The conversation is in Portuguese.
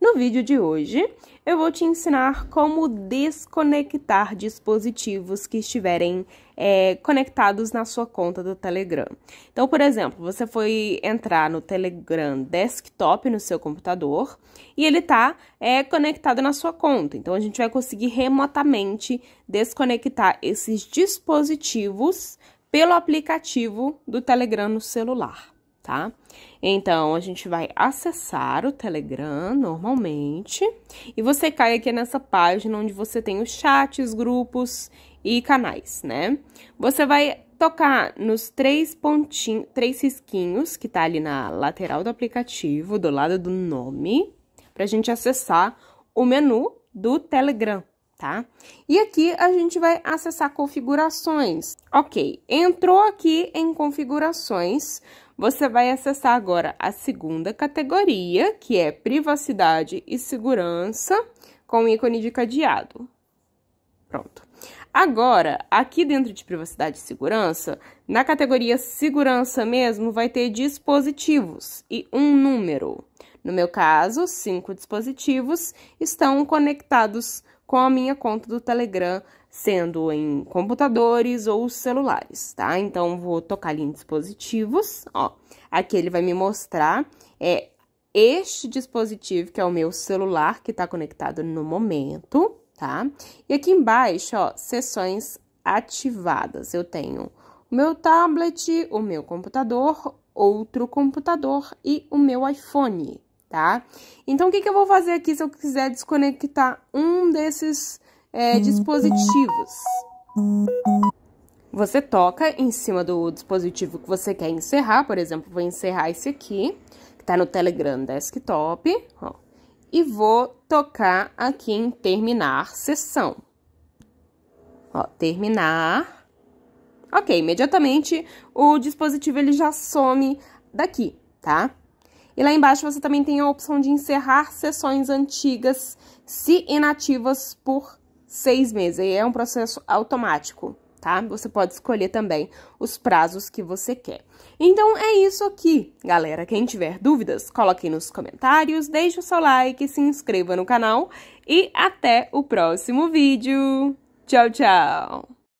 No vídeo de hoje, eu vou te ensinar como desconectar dispositivos que estiverem é, conectados na sua conta do Telegram. Então, por exemplo, você foi entrar no Telegram desktop no seu computador e ele está é, conectado na sua conta. Então, a gente vai conseguir remotamente desconectar esses dispositivos pelo aplicativo do Telegram no celular tá? Então, a gente vai acessar o Telegram normalmente e você cai aqui nessa página onde você tem os chats, grupos e canais, né? Você vai tocar nos três pontinhos, três risquinhos que tá ali na lateral do aplicativo, do lado do nome, pra gente acessar o menu do Telegram, tá? E aqui a gente vai acessar configurações. Ok, entrou aqui em configurações, você vai acessar agora a segunda categoria, que é privacidade e segurança, com o ícone de cadeado. Pronto. Agora, aqui dentro de privacidade e segurança, na categoria segurança mesmo, vai ter dispositivos e um número. No meu caso, cinco dispositivos estão conectados com a minha conta do Telegram, sendo em computadores ou celulares, tá? Então, vou tocar ali em dispositivos, ó. Aqui ele vai me mostrar é, este dispositivo, que é o meu celular, que está conectado no momento, tá? E aqui embaixo, ó, sessões ativadas. Eu tenho o meu tablet, o meu computador, outro computador e o meu iPhone, tá? Então, o que, que eu vou fazer aqui se eu quiser desconectar um desses é, dispositivos? Você toca em cima do dispositivo que você quer encerrar, por exemplo, vou encerrar esse aqui, que tá no Telegram Desktop, ó, e vou tocar aqui em terminar sessão. Ó, terminar. Ok, imediatamente o dispositivo ele já some daqui, tá? E lá embaixo você também tem a opção de encerrar sessões antigas se inativas por seis meses. E é um processo automático, tá? Você pode escolher também os prazos que você quer. Então é isso aqui, galera. Quem tiver dúvidas, coloque nos comentários, deixe o seu like, se inscreva no canal e até o próximo vídeo. Tchau, tchau!